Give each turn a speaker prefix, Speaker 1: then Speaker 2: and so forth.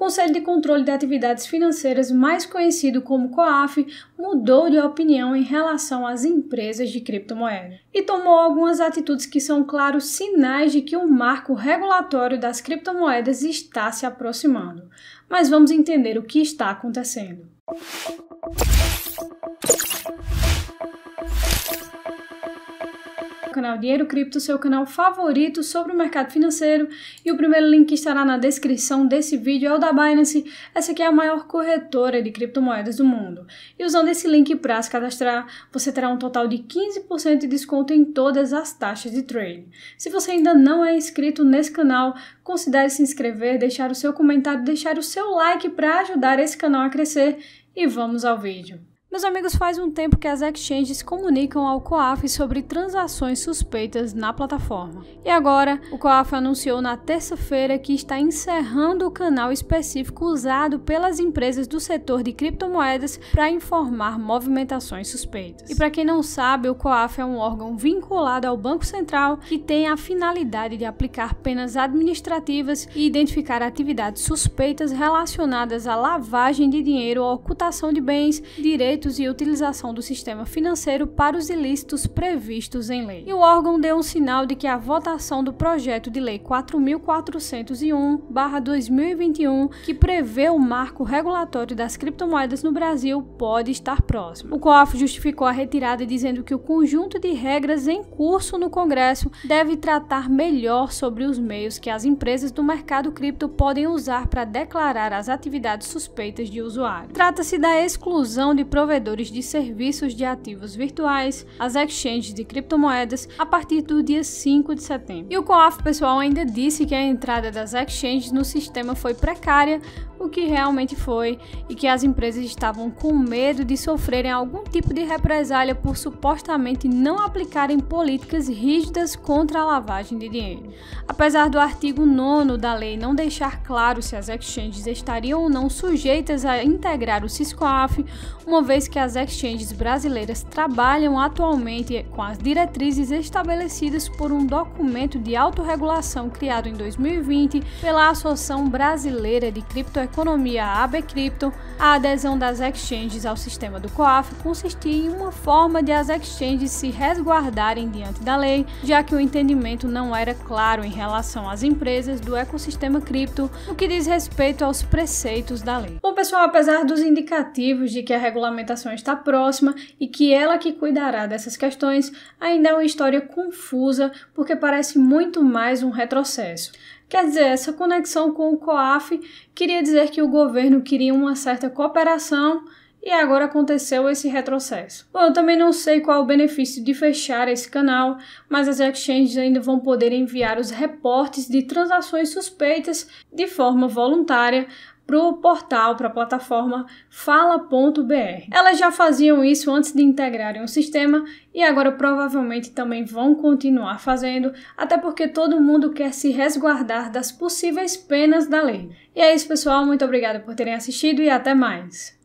Speaker 1: Conselho de Controle de Atividades Financeiras, mais conhecido como COAF, mudou de opinião em relação às empresas de criptomoedas e tomou algumas atitudes que são claros sinais de que o um marco regulatório das criptomoedas está se aproximando. Mas vamos entender o que está acontecendo. do canal Dinheiro Cripto, seu canal favorito sobre o mercado financeiro. E o primeiro link que estará na descrição desse vídeo é o da Binance. Essa aqui é a maior corretora de criptomoedas do mundo. E usando esse link para se cadastrar, você terá um total de 15% de desconto em todas as taxas de trade. Se você ainda não é inscrito nesse canal, considere se inscrever, deixar o seu comentário, deixar o seu like para ajudar esse canal a crescer. E vamos ao vídeo. Meus amigos, faz um tempo que as exchanges comunicam ao COAF sobre transações suspeitas na plataforma. E agora, o COAF anunciou na terça-feira que está encerrando o canal específico usado pelas empresas do setor de criptomoedas para informar movimentações suspeitas. E para quem não sabe, o COAF é um órgão vinculado ao Banco Central que tem a finalidade de aplicar penas administrativas e identificar atividades suspeitas relacionadas à lavagem de dinheiro, ou ocultação de bens, direitos e utilização do sistema financeiro para os ilícitos previstos em lei. E o órgão deu um sinal de que a votação do projeto de lei 4401/2021, que prevê o marco regulatório das criptomoedas no Brasil, pode estar próximo. O COAF justificou a retirada dizendo que o conjunto de regras em curso no Congresso deve tratar melhor sobre os meios que as empresas do mercado cripto podem usar para declarar as atividades suspeitas de usuário. Trata-se da exclusão de providências provedores de serviços de ativos virtuais, as exchanges de criptomoedas, a partir do dia 5 de setembro. E o COAF pessoal ainda disse que a entrada das exchanges no sistema foi precária, o que realmente foi, e que as empresas estavam com medo de sofrerem algum tipo de represália por supostamente não aplicarem políticas rígidas contra a lavagem de dinheiro. Apesar do artigo 9 da lei não deixar claro se as exchanges estariam ou não sujeitas a integrar o SISCOAF, uma vez vez que as exchanges brasileiras trabalham atualmente com as diretrizes estabelecidas por um documento de autorregulação criado em 2020 pela Associação Brasileira de Criptoeconomia, AB ABCrypto, a adesão das exchanges ao sistema do COAF consistia em uma forma de as exchanges se resguardarem diante da lei, já que o entendimento não era claro em relação às empresas do ecossistema cripto no que diz respeito aos preceitos da lei. Bom, pessoal, apesar dos indicativos de que a é regulamentação interpretação está próxima e que ela que cuidará dessas questões, ainda é uma história confusa porque parece muito mais um retrocesso. Quer dizer, essa conexão com o COAF queria dizer que o governo queria uma certa cooperação e agora aconteceu esse retrocesso. Bom, eu também não sei qual é o benefício de fechar esse canal, mas as exchanges ainda vão poder enviar os reportes de transações suspeitas de forma voluntária para o portal, para a plataforma fala.br. Elas já faziam isso antes de integrarem o sistema e agora provavelmente também vão continuar fazendo, até porque todo mundo quer se resguardar das possíveis penas da lei. E é isso, pessoal. Muito obrigada por terem assistido e até mais.